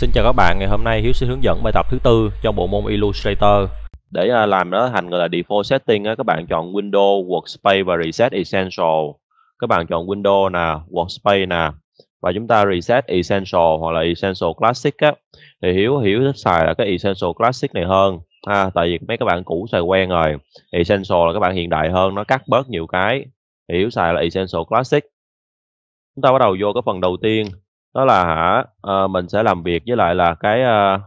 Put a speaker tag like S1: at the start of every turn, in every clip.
S1: Xin chào các bạn, ngày hôm nay Hiếu sẽ hướng dẫn bài tập thứ tư trong bộ môn Illustrator. Để à, làm nó thành gọi là default setting các bạn chọn Window, Workspace và Reset Essential. Các bạn chọn Window nè, Workspace nè và chúng ta reset Essential hoặc là Essential Classic á thì Hiếu hiểu thích xài là cái Essential Classic này hơn. À, tại vì mấy các bạn cũ xài quen rồi Essential là các bạn hiện đại hơn Nó cắt bớt nhiều cái Hiếu xài là Essential Classic Chúng ta bắt đầu vô cái phần đầu tiên đó là hả à, mình sẽ làm việc với lại là cái à,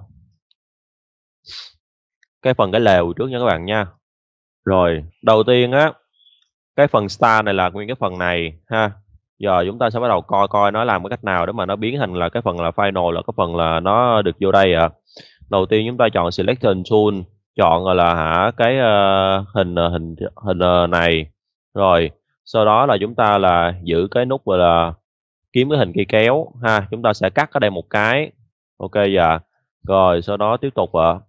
S1: cái phần cái lều trước nha các bạn nha rồi đầu tiên á cái phần star này là nguyên cái phần này ha giờ chúng ta sẽ bắt đầu coi coi nó làm cái cách nào để mà nó biến thành là cái phần là final là cái phần là nó được vô đây ạ à. đầu tiên chúng ta chọn selection tool chọn là hả cái uh, hình hình hình uh, này rồi sau đó là chúng ta là giữ cái nút là kiếm cái hình cây kéo ha chúng ta sẽ cắt ở đây một cái ok giờ rồi sau đó tiếp tục à,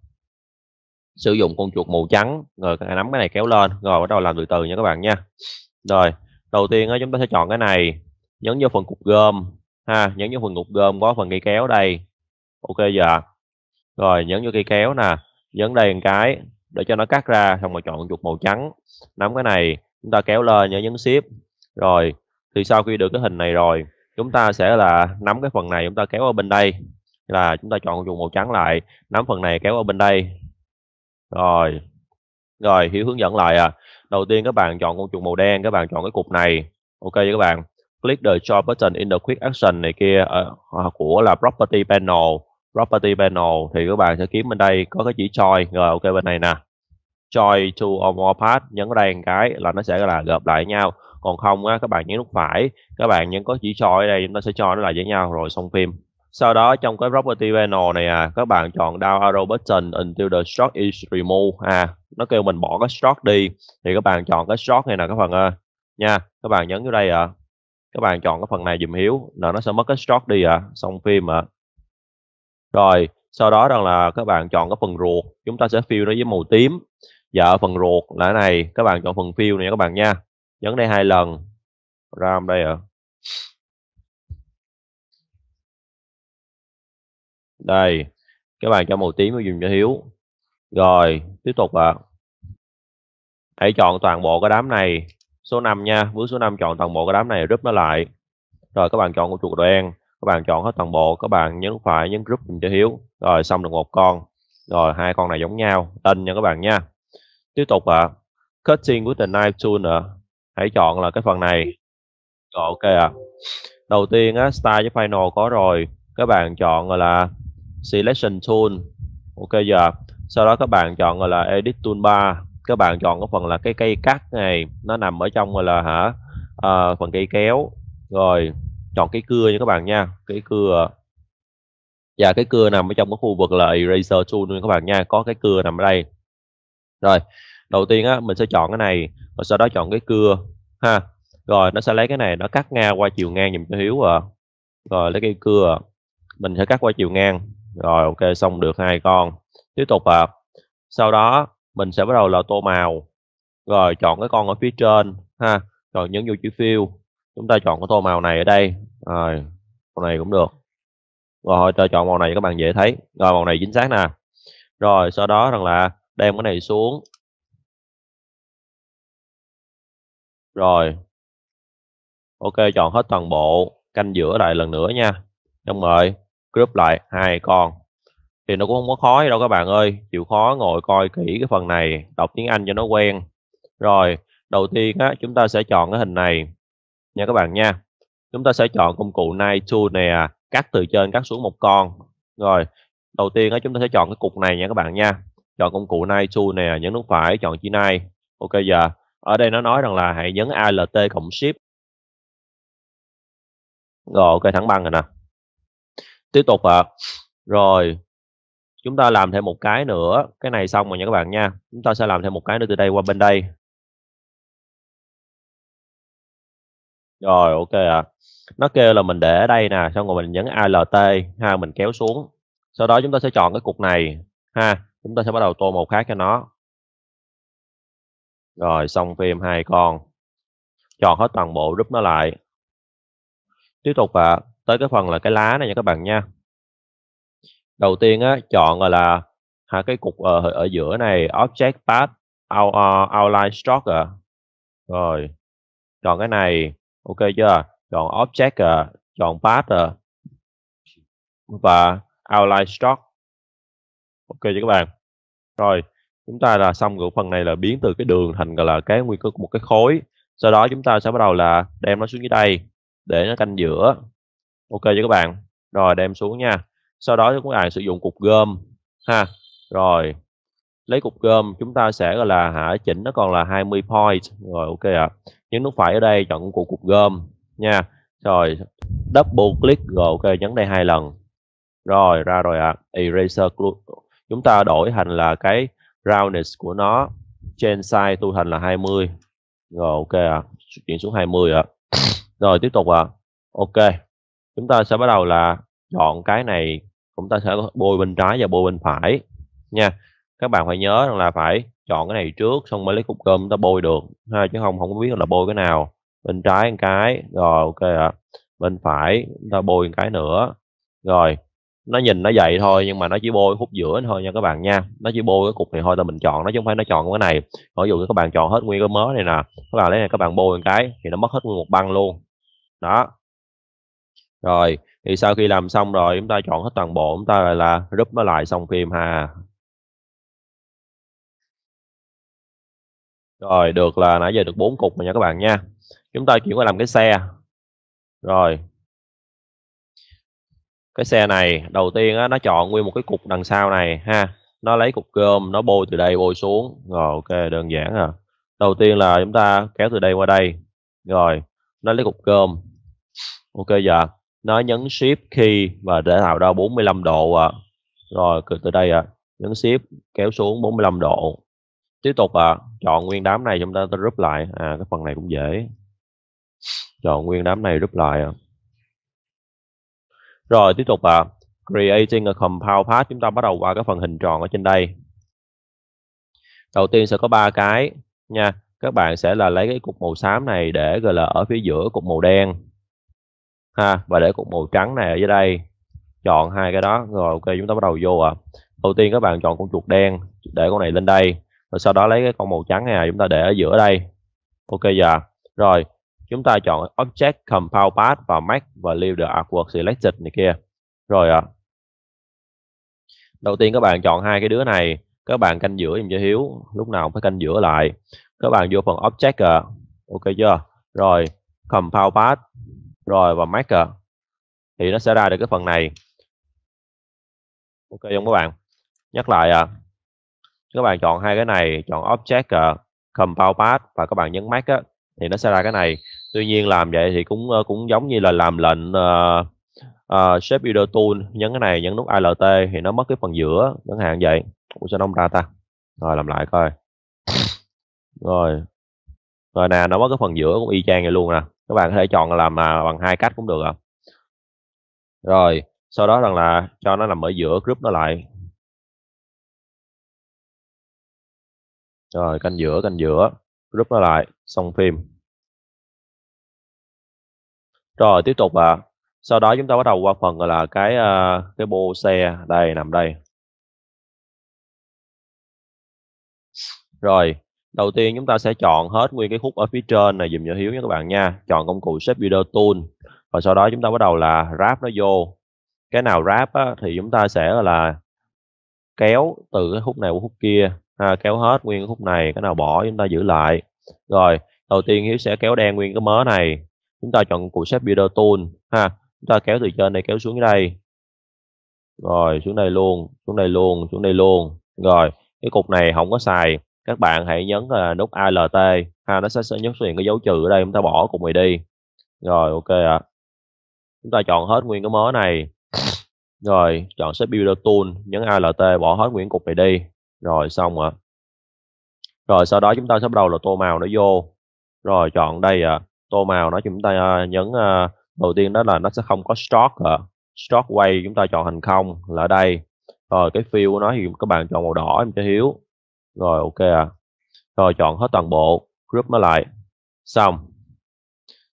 S1: sử dụng con chuột màu trắng rồi các bạn nắm cái này kéo lên rồi bắt đầu làm từ từ nha các bạn nha rồi đầu tiên á chúng ta sẽ chọn cái này nhấn vô phần cục gom ha nhấn vô phần cục gom có phần cây kéo đây ok giờ rồi nhấn vô cây kéo nè nhấn đây một cái để cho nó cắt ra xong rồi chọn con chuột màu trắng nắm cái này chúng ta kéo lên nhớ nhấn ship rồi thì sau khi được cái hình này rồi chúng ta sẽ là nắm cái phần này chúng ta kéo ở bên đây là chúng ta chọn dùng màu trắng lại nắm phần này kéo ở bên đây rồi rồi hiểu hướng dẫn lại à đầu tiên các bạn chọn con chuột màu đen các bạn chọn cái cục này ok với các bạn click the show button in the quick action này kia uh, của là property panel property panel thì các bạn sẽ kiếm bên đây có cái chỉ choi rồi ok bên này nè choi to or more part nhấn vào đây một cái là nó sẽ là gộp lại nhau còn không á các bạn nhấn nút phải các bạn nhấn có chỉ soi ở đây chúng ta sẽ cho nó lại với nhau rồi xong phim sau đó trong cái property panel này à các bạn chọn down arrow button until the stroke is removed à nó kêu mình bỏ cái stroke đi thì các bạn chọn cái stroke này nè các bạn ơi nha các bạn nhấn vô đây à các bạn chọn cái phần này dùm hiếu là nó sẽ mất cái stroke đi à xong phim à rồi sau đó rằng là các bạn chọn cái phần ruột chúng ta sẽ fill nó với màu tím và dạ, ở phần ruột là này các bạn chọn phần fill này các bạn nha nhấn đây hai lần ram đây ạ à. đây các bạn cho màu tím vào dùng cho hiếu rồi tiếp tục ạ à. hãy chọn toàn bộ cái đám này số 5 nha bước số 5 chọn toàn bộ cái đám này rút nó lại rồi các bạn chọn con chuột đen các bạn chọn hết toàn bộ các bạn nhấn phải nhấn group dùm cho hiếu rồi xong được một con rồi hai con này giống nhau tên nha các bạn nha tiếp tục ạ à. cutting with the knife tool nữa hãy chọn là cái phần này rồi ok à đầu tiên á style với final có rồi các bạn chọn gọi là selection tool ok giờ sau đó các bạn chọn gọi là edit toolbar các bạn chọn cái phần là cái cây cắt này nó nằm ở trong gọi là hả à, phần cây kéo rồi chọn cái cưa nha các bạn nha cái cưa và dạ, cái cưa nằm ở trong cái khu vực là eraser tool luôn các bạn nha có cái cưa nằm ở đây rồi đầu tiên á mình sẽ chọn cái này và sau đó chọn cái cưa ha rồi nó sẽ lấy cái này nó cắt ngang qua chiều ngang dùm cho hiếu à rồi lấy cây cưa mình sẽ cắt qua chiều ngang rồi ok xong được hai con tiếp tục à sau đó mình sẽ bắt đầu là tô màu rồi chọn cái con ở phía trên ha rồi nhấn vô chữ fill chúng ta chọn cái tô màu này ở đây rồi con này cũng được rồi ta chọn màu này các bạn dễ thấy rồi màu này chính xác nè rồi sau đó rằng là đem cái này
S2: xuống Rồi.
S1: Ok, chọn hết toàn bộ, canh giữa lại lần nữa nha. Xong rồi, group lại hai con. Thì nó cũng không có khó gì đâu các bạn ơi, chịu khó ngồi coi kỹ cái phần này, đọc tiếng Anh cho nó quen. Rồi, đầu tiên á chúng ta sẽ chọn cái hình này nha các bạn nha. Chúng ta sẽ chọn công cụ Night Tool này cắt từ trên cắt xuống một con. Rồi, đầu tiên á chúng ta sẽ chọn cái cục này nha các bạn nha. Chọn công cụ Night Tool này, nhấn nút phải, chọn chi Night. Ok giờ ở đây nó nói rằng là hãy nhấn alt cộng shift
S2: rồi ok thẳng băng rồi nè tiếp tục ạ à. rồi chúng ta làm thêm một cái nữa cái này xong rồi nha các bạn nha chúng ta sẽ làm thêm một cái nữa từ đây qua bên đây
S1: rồi ok ạ à. nó kêu là mình để ở đây nè xong rồi mình nhấn alt ha mình kéo xuống sau đó chúng ta sẽ chọn cái cục này ha chúng ta sẽ bắt đầu tô màu khác cho nó
S2: rồi xong phim hai con chọn hết toàn bộ
S1: rút nó lại tiếp tục và tới cái phần là cái lá này nha các bạn nha đầu tiên á chọn gọi là ha, cái cục ờ, ở, ở giữa này object path out, uh, outline stroke à. rồi chọn cái này
S2: ok chưa chọn object à, chọn path à.
S1: và outline stroke ok chưa các bạn rồi chúng ta là xong cái phần này là biến từ cái đường thành là cái nguyên cơ của một cái khối sau đó chúng ta sẽ bắt đầu là đem nó xuống dưới đây để nó canh giữa ok cho các bạn rồi đem xuống nha sau đó các bạn sử dụng cục gom ha rồi lấy cục gom chúng ta sẽ gọi là hả chỉnh nó còn là 20 point rồi ok ạ à. nhấn nút phải ở đây chọn cụ cục gom nha rồi double click rồi ok nhấn đây hai lần rồi ra rồi ạ à. eraser chúng ta đổi thành là cái roundness của nó trên size tu thành là 20 rồi ok ạ à. chuyển xuống 20 ạ à. rồi tiếp tục ạ à. ok chúng ta sẽ bắt đầu là chọn cái này chúng ta sẽ bôi bên trái và bôi bên phải nha các bạn phải nhớ rằng là phải chọn cái này trước xong mới lấy cục cơm ta bôi được ha chứ không không biết là bôi cái nào bên trái một cái rồi ok ạ à. bên phải chúng ta bôi một cái nữa rồi nó nhìn nó vậy thôi nhưng mà nó chỉ bôi khúc giữa thôi nha các bạn nha nó chỉ bôi cái cục này thôi là mình chọn nó chứ không phải nó chọn cái này ví dụ như các bạn chọn hết nguyên cái mớ này nè các bạn lấy này các bạn bôi một cái thì nó mất hết nguyên một băng luôn đó rồi thì sau khi làm xong rồi chúng ta chọn
S2: hết toàn bộ chúng ta lại là rúp nó lại xong phim ha rồi được là nãy giờ được bốn cục rồi nha các bạn nha chúng ta chuyển qua
S1: làm cái xe rồi cái xe này đầu tiên á, nó chọn nguyên một cái cục đằng sau này ha nó lấy cục cơm nó bôi từ đây bôi xuống rồi ok đơn giản à đầu tiên là chúng ta kéo từ đây qua đây rồi nó lấy cục cơm ok giờ nó nhấn shift khi và để tạo ra 45 độ à. rồi từ đây à nhấn shift kéo xuống 45 độ tiếp tục à chọn nguyên đám này chúng ta, ta rút lại à cái phần này cũng dễ chọn nguyên đám này rút lại à. Rồi tiếp tục ạ. À. Creating a compound path chúng ta bắt đầu qua cái phần hình tròn ở trên đây. Đầu tiên sẽ có ba cái nha. Các bạn sẽ là lấy cái cục màu xám này để gọi là ở phía giữa cục màu đen. Ha, và để cục màu trắng này ở dưới đây. Chọn hai cái đó rồi ok chúng ta bắt đầu vô à. Đầu tiên các bạn chọn con chuột đen để con này lên đây. Rồi sau đó lấy cái con màu trắng này à, chúng ta để ở giữa đây. Ok giờ. Dạ. Rồi, chúng ta chọn object compound path vào max và leave the artwork selected này kia rồi ạ à. đầu tiên các bạn chọn hai cái đứa này các bạn canh giữa em cho hiếu lúc nào cũng phải canh giữa lại các bạn vô phần object à. ok chưa rồi compound path rồi và max à. thì nó sẽ ra được cái phần này ok không các bạn nhắc lại à các bạn chọn hai cái này chọn object uh, à, compound path và các bạn nhấn max á thì nó sẽ ra cái này tuy nhiên làm vậy thì cũng ờ, cũng giống như là làm lệnh uh, uh, shape builder tool nhấn cái này nhấn nút alt thì nó mất cái phần giữa chẳng hạn vậy Ủa sao nó không ra ta rồi làm lại coi rồi rồi nè nó mất cái phần giữa cũng y chang vậy luôn nè
S2: các bạn có thể chọn làm mà bằng hai cách cũng được à rồi sau đó rằng là cho nó nằm ở giữa group nó lại rồi canh giữa canh giữa group nó lại xong phim rồi tiếp tục ạ à. sau đó chúng ta bắt đầu qua phần là cái ờ, cái bô xe đây nằm đây
S1: rồi đầu tiên chúng ta sẽ chọn hết nguyên cái khúc ở phía trên này dùm cho hiếu nha các bạn nha chọn công cụ shape builder tool và sau đó chúng ta bắt đầu là ráp nó vô cái nào ráp thì chúng ta sẽ là kéo từ cái khúc này qua khúc kia ha, kéo hết nguyên cái khúc này cái nào bỏ chúng ta giữ lại rồi đầu tiên hiếu sẽ kéo đen nguyên cái mớ này chúng ta chọn cụ xếp builder tool ha chúng ta kéo từ trên này kéo xuống đây rồi xuống đây luôn xuống đây luôn xuống đây luôn rồi cái cục này không có xài các bạn hãy nhấn là nút alt ha nó sẽ, sẽ nhấn xuất hiện cái dấu trừ ở đây chúng ta bỏ cục này đi rồi ok ạ à. chúng ta chọn hết nguyên cái mớ này rồi chọn xếp builder tool nhấn alt bỏ hết nguyên cục này đi rồi xong ạ à. rồi sau đó chúng ta sẽ bắt đầu là tô màu nó vô rồi chọn đây ạ à tô màu nó chúng ta ờ, nhấn ờ, đầu tiên đó là nó sẽ không có stroke à. stroke quay chúng ta chọn thành không là ở đây rồi cái fill của nó thì các bạn chọn màu đỏ em cho hiếu rồi ok à rồi chọn hết toàn bộ group nó lại xong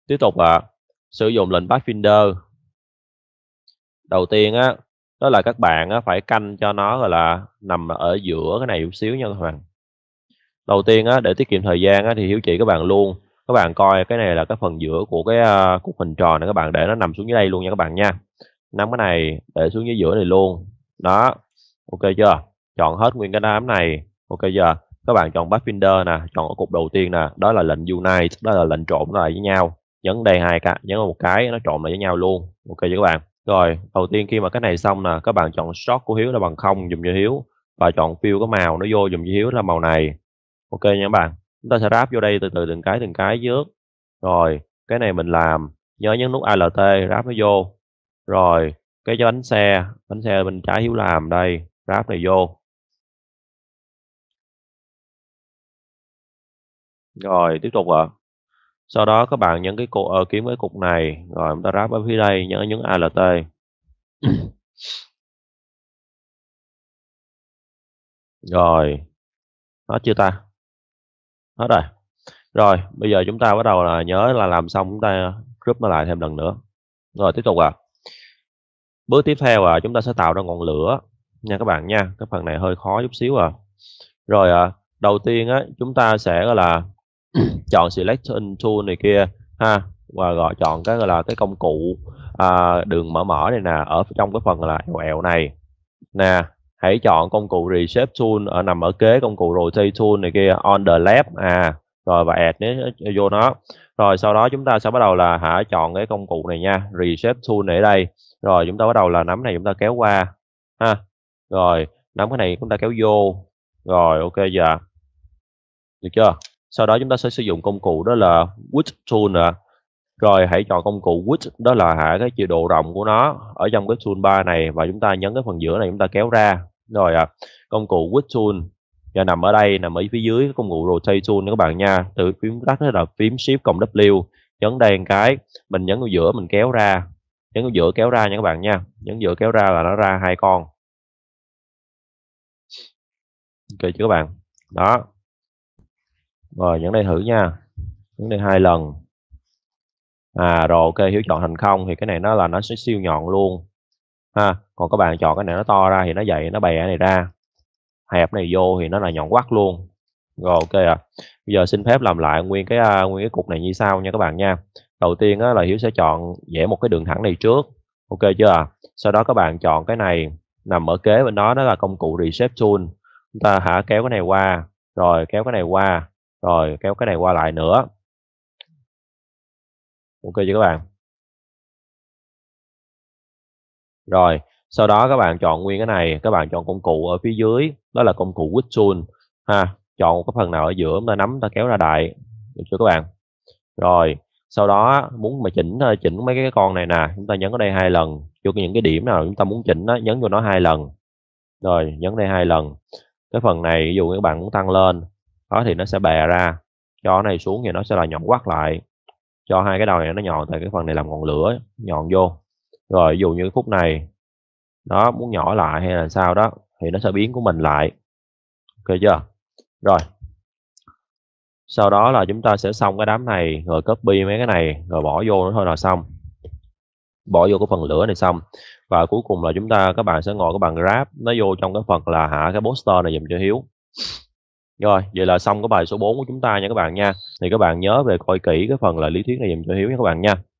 S1: tiếp tục ạ à, sử dụng lệnh pathfinder đầu tiên á đó là các bạn á, phải canh cho nó gọi là nằm ở giữa cái này một xíu nha các bạn đầu tiên á, để tiết kiệm thời gian á, thì hiếu chỉ các bạn luôn các bạn coi cái này là cái phần giữa của cái uh, à, cục hình tròn này các bạn để nó nằm xuống dưới đây luôn nha các bạn nha nắm cái này để xuống dưới giữa này luôn đó ok chưa chọn hết nguyên cái đám này ok chưa các bạn chọn Pathfinder nè chọn ở cục đầu tiên nè đó là lệnh unite đó là lệnh trộn lại với nhau nhấn đây hai cái nhấn một cái nó trộn lại với nhau luôn ok chưa các bạn rồi đầu tiên khi mà cái này xong nè các bạn chọn shot của hiếu là bằng không dùng cho hiếu và chọn fill cái màu nó vô dùng cho hiếu là màu này ok nha các bạn chúng ta sẽ ráp vô đây từ từ từng cái từng cái trước rồi cái này mình làm nhớ nhấn nút alt ráp nó vô rồi cái bánh xe
S2: bánh xe bên trái hiếu làm đây ráp này vô rồi tiếp tục ạ sau đó các bạn nhấn cái cục ờ, kiếm cái cục này rồi chúng ta ráp ở phía đây nhớ nhấn alt rồi nó chưa ta
S1: Hết rồi. Rồi, bây giờ chúng ta bắt đầu là nhớ là làm xong chúng ta group nó lại thêm lần nữa. Rồi tiếp tục À. Bước tiếp theo là chúng ta sẽ tạo ra ngọn lửa nha các bạn nha. Cái phần này hơi khó chút xíu à. Rồi à, đầu tiên á chúng ta sẽ là chọn select tool này kia ha và gọi chọn cái là cái công cụ à, đường mở mở này nè ở trong cái phần là quẹo này nè hãy chọn công cụ reshape tool ở ờ, nằm ở kế công cụ rotate tool này kia on the left à rồi và add nó vô nó rồi sau đó chúng ta sẽ bắt đầu là hả chọn cái công cụ này nha reshape tool này ở đây rồi chúng ta bắt đầu là nắm này chúng ta kéo qua ha rồi nắm cái này chúng ta kéo vô rồi ok giờ được chưa sau đó chúng ta sẽ sử dụng công cụ đó là width tool nữa rồi hãy chọn công cụ width đó là hạ cái chiều độ rộng của nó ở trong cái toolbar này và chúng ta nhấn cái phần giữa này chúng ta kéo ra rồi à, công cụ Quick Tool và nằm ở đây nằm ở phía dưới công cụ Rotate Tool các bạn nha từ phím tắt là phím Shift cộng W nhấn đây cái mình nhấn vào giữa mình kéo ra nhấn vào giữa kéo ra nha các bạn nha nhấn giữa kéo ra là nó ra
S2: hai con ok chưa các bạn đó
S1: rồi nhấn đây thử nha nhấn đây hai lần à rồi ok hiểu chọn thành không thì cái này nó là nó sẽ siêu nhọn luôn ha còn các bạn chọn cái này nó to ra thì nó dày nó bè này ra hẹp này vô thì nó là nhọn quắt luôn rồi ok ạ à. bây giờ xin phép làm lại nguyên cái uh, nguyên cái cục này như sau nha các bạn nha đầu tiên á, là hiếu sẽ chọn vẽ một cái đường thẳng này trước ok chưa à? sau đó các bạn chọn cái này nằm ở kế bên đó đó là công cụ reset tool chúng ta hả kéo cái này qua rồi kéo cái này qua rồi kéo cái này qua lại nữa
S2: ok chưa các bạn rồi sau đó các
S1: bạn chọn nguyên cái này các bạn chọn công cụ ở phía dưới đó là công cụ quick tool ha chọn cái phần nào ở giữa ta nắm ta kéo ra đại được chưa các bạn rồi sau đó muốn mà chỉnh ờ, chỉnh mấy cái con này nè chúng ta nhấn ở đây hai lần cho những cái điểm nào chúng ta muốn chỉnh đó, nhấn vô nó hai lần rồi nhấn đây hai lần cái phần này ví dụ các bạn muốn tăng lên đó thì nó sẽ bè ra cho này xuống thì nó sẽ là nhọn quát lại cho hai cái đầu này nó nhọn tại cái phần này làm ngọn lửa nhọn vô rồi dù như cái khúc này nó muốn nhỏ lại hay là sao đó thì nó sẽ biến của mình lại ok chưa rồi sau đó là chúng ta sẽ xong cái đám này rồi copy mấy cái này rồi bỏ vô nữa thôi là xong bỏ vô cái phần lửa này xong và cuối cùng là chúng ta các bạn sẽ ngồi các bạn grab nó vô trong cái phần là hạ cái poster này dùm cho hiếu rồi vậy là xong cái bài số 4 của chúng ta nha các bạn nha thì các bạn nhớ về coi kỹ cái phần là lý thuyết này dùm cho hiếu nha các
S2: bạn nha